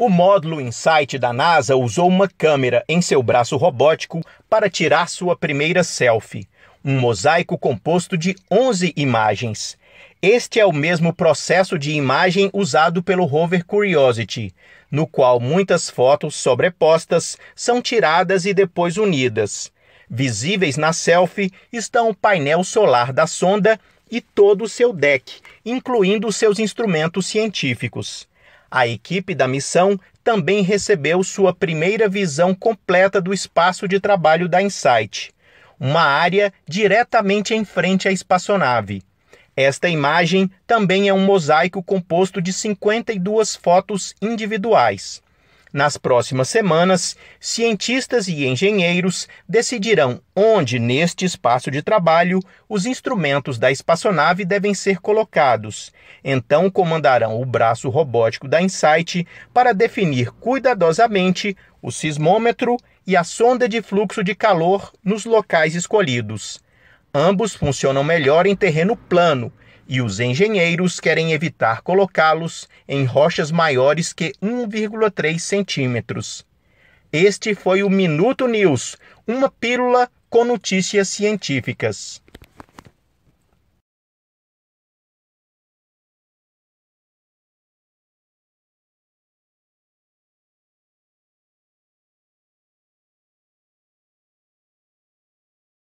O módulo Insight da NASA usou uma câmera em seu braço robótico para tirar sua primeira selfie, um mosaico composto de 11 imagens. Este é o mesmo processo de imagem usado pelo rover Curiosity, no qual muitas fotos sobrepostas são tiradas e depois unidas. Visíveis na selfie estão o painel solar da sonda e todo o seu deck, incluindo seus instrumentos científicos. A equipe da missão também recebeu sua primeira visão completa do espaço de trabalho da InSight, uma área diretamente em frente à espaçonave. Esta imagem também é um mosaico composto de 52 fotos individuais. Nas próximas semanas, cientistas e engenheiros decidirão onde, neste espaço de trabalho, os instrumentos da espaçonave devem ser colocados. Então, comandarão o braço robótico da InSight para definir cuidadosamente o sismômetro e a sonda de fluxo de calor nos locais escolhidos. Ambos funcionam melhor em terreno plano e os engenheiros querem evitar colocá-los em rochas maiores que 1,3 centímetros. Este foi o Minuto News, uma pílula com notícias científicas.